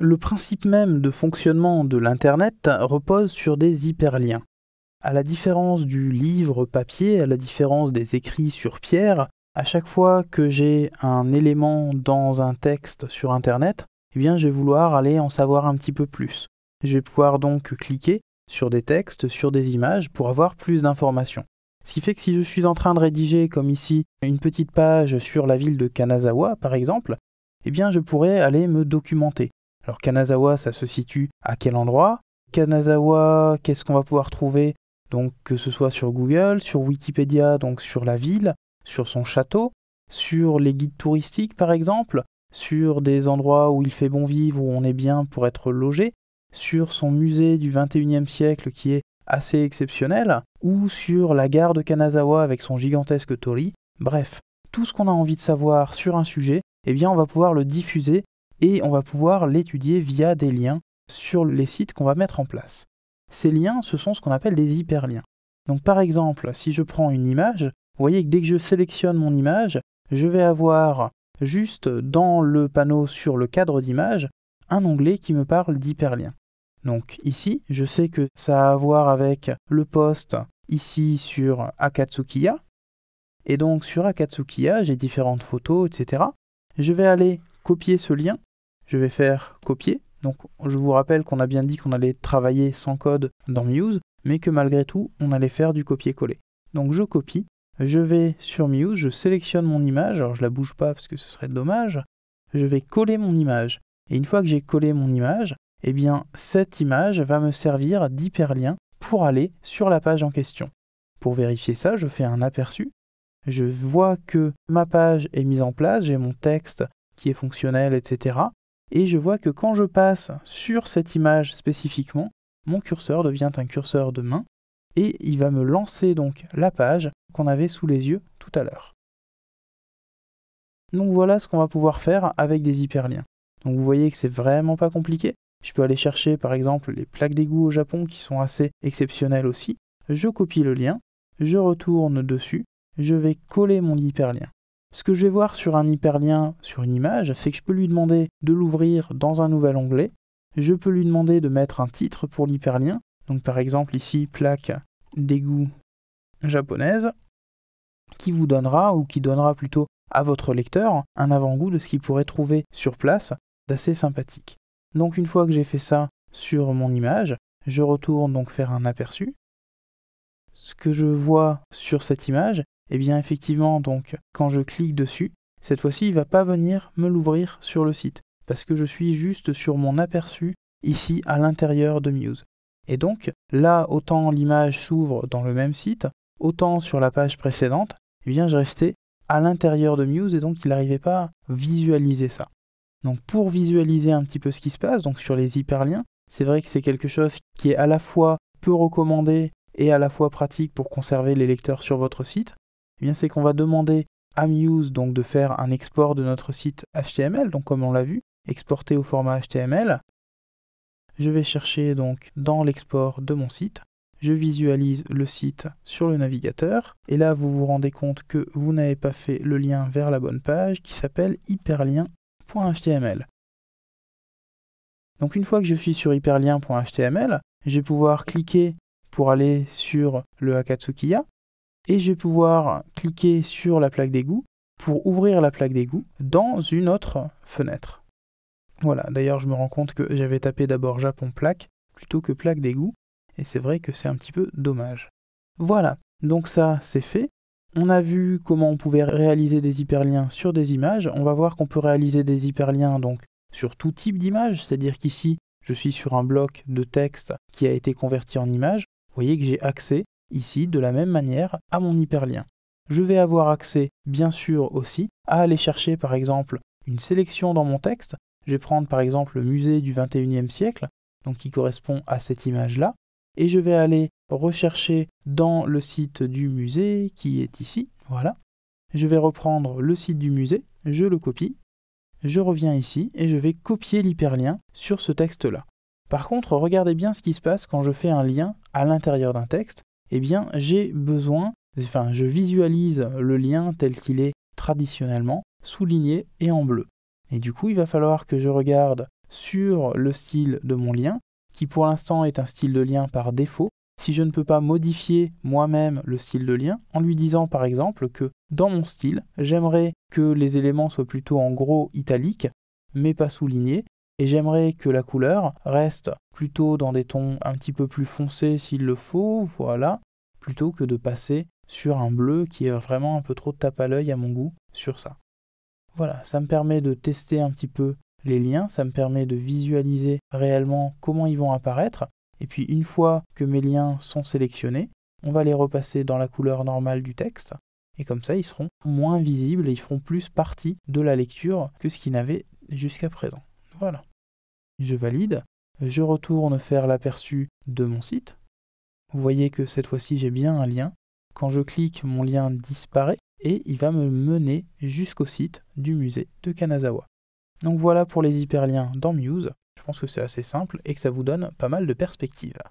Le principe même de fonctionnement de l'Internet repose sur des hyperliens. À la différence du livre papier, à la différence des écrits sur pierre, à chaque fois que j'ai un élément dans un texte sur Internet, eh bien, je vais vouloir aller en savoir un petit peu plus. Je vais pouvoir donc cliquer sur des textes, sur des images, pour avoir plus d'informations. Ce qui fait que si je suis en train de rédiger, comme ici, une petite page sur la ville de Kanazawa, par exemple, eh bien, je pourrais aller me documenter. Alors Kanazawa, ça se situe à quel endroit Kanazawa, qu'est-ce qu'on va pouvoir trouver Donc que ce soit sur Google, sur Wikipédia, donc sur la ville, sur son château, sur les guides touristiques par exemple, sur des endroits où il fait bon vivre, où on est bien pour être logé, sur son musée du 21e siècle qui est assez exceptionnel, ou sur la gare de Kanazawa avec son gigantesque tori. Bref, tout ce qu'on a envie de savoir sur un sujet, eh bien on va pouvoir le diffuser et on va pouvoir l'étudier via des liens sur les sites qu'on va mettre en place. Ces liens, ce sont ce qu'on appelle des hyperliens. Donc par exemple, si je prends une image, vous voyez que dès que je sélectionne mon image, je vais avoir juste dans le panneau sur le cadre d'image un onglet qui me parle d'hyperlien. Donc ici, je sais que ça a à voir avec le poste ici sur Akatsukiya. Et donc sur Akatsukiya, j'ai différentes photos, etc. Je vais aller copier ce lien je vais faire copier. Donc je vous rappelle qu'on a bien dit qu'on allait travailler sans code dans Muse, mais que malgré tout, on allait faire du copier-coller. Donc je copie, je vais sur Muse, je sélectionne mon image, alors je la bouge pas parce que ce serait dommage, je vais coller mon image. Et une fois que j'ai collé mon image, eh bien cette image va me servir d'hyperlien pour aller sur la page en question. Pour vérifier ça, je fais un aperçu. Je vois que ma page est mise en place, j'ai mon texte qui est fonctionnel, etc et je vois que quand je passe sur cette image spécifiquement, mon curseur devient un curseur de main et il va me lancer donc la page qu'on avait sous les yeux tout à l'heure. Donc voilà ce qu'on va pouvoir faire avec des hyperliens. Donc vous voyez que c'est vraiment pas compliqué. Je peux aller chercher par exemple les plaques d'égout au Japon qui sont assez exceptionnelles aussi. Je copie le lien, je retourne dessus, je vais coller mon hyperlien. Ce que je vais voir sur un hyperlien, sur une image, c'est que je peux lui demander de l'ouvrir dans un nouvel onglet. Je peux lui demander de mettre un titre pour l'hyperlien. Donc par exemple ici, plaque d'égout japonaise, qui vous donnera, ou qui donnera plutôt à votre lecteur, un avant-goût de ce qu'il pourrait trouver sur place d'assez sympathique. Donc une fois que j'ai fait ça sur mon image, je retourne donc faire un aperçu. Ce que je vois sur cette image, eh bien effectivement, donc quand je clique dessus, cette fois-ci, il va pas venir me l'ouvrir sur le site parce que je suis juste sur mon aperçu ici à l'intérieur de Muse. Et donc là, autant l'image s'ouvre dans le même site, autant sur la page précédente, eh bien je restais à l'intérieur de Muse et donc il n'arrivait pas à visualiser ça. Donc pour visualiser un petit peu ce qui se passe, donc sur les hyperliens, c'est vrai que c'est quelque chose qui est à la fois peu recommandé et à la fois pratique pour conserver les lecteurs sur votre site, eh bien c'est qu'on va demander à Muse donc de faire un export de notre site HTML, donc comme on l'a vu, exporter au format HTML. Je vais chercher donc dans l'export de mon site, je visualise le site sur le navigateur, et là vous vous rendez compte que vous n'avez pas fait le lien vers la bonne page qui s'appelle hyperlien.html. Donc une fois que je suis sur hyperlien.html, je vais pouvoir cliquer pour aller sur le Akatsukiya, et je vais pouvoir cliquer sur la plaque d'égout pour ouvrir la plaque d'égout dans une autre fenêtre. Voilà, d'ailleurs je me rends compte que j'avais tapé d'abord Japon plaque plutôt que plaque d'égout, et c'est vrai que c'est un petit peu dommage. Voilà, donc ça c'est fait. On a vu comment on pouvait réaliser des hyperliens sur des images. On va voir qu'on peut réaliser des hyperliens donc sur tout type d'image, c'est-à-dire qu'ici je suis sur un bloc de texte qui a été converti en image. Vous voyez que j'ai accès ici de la même manière à mon hyperlien. Je vais avoir accès, bien sûr aussi, à aller chercher par exemple une sélection dans mon texte. Je vais prendre par exemple le musée du 21e siècle, donc qui correspond à cette image-là, et je vais aller rechercher dans le site du musée qui est ici, voilà. Je vais reprendre le site du musée, je le copie, je reviens ici et je vais copier l'hyperlien sur ce texte-là. Par contre, regardez bien ce qui se passe quand je fais un lien à l'intérieur d'un texte eh bien j'ai besoin, enfin je visualise le lien tel qu'il est traditionnellement, souligné et en bleu. Et du coup, il va falloir que je regarde sur le style de mon lien, qui pour l'instant est un style de lien par défaut, si je ne peux pas modifier moi-même le style de lien en lui disant par exemple que dans mon style, j'aimerais que les éléments soient plutôt en gros italique, mais pas soulignés, et j'aimerais que la couleur reste plutôt dans des tons un petit peu plus foncés s'il le faut, voilà, plutôt que de passer sur un bleu qui est vraiment un peu trop de tape à l'œil à mon goût sur ça. Voilà, ça me permet de tester un petit peu les liens, ça me permet de visualiser réellement comment ils vont apparaître, et puis une fois que mes liens sont sélectionnés, on va les repasser dans la couleur normale du texte, et comme ça ils seront moins visibles et ils feront plus partie de la lecture que ce qu'ils n'avaient jusqu'à présent. Voilà. Je valide. Je retourne faire l'aperçu de mon site. Vous voyez que cette fois-ci, j'ai bien un lien. Quand je clique, mon lien disparaît et il va me mener jusqu'au site du musée de Kanazawa. Donc voilà pour les hyperliens dans Muse. Je pense que c'est assez simple et que ça vous donne pas mal de perspectives.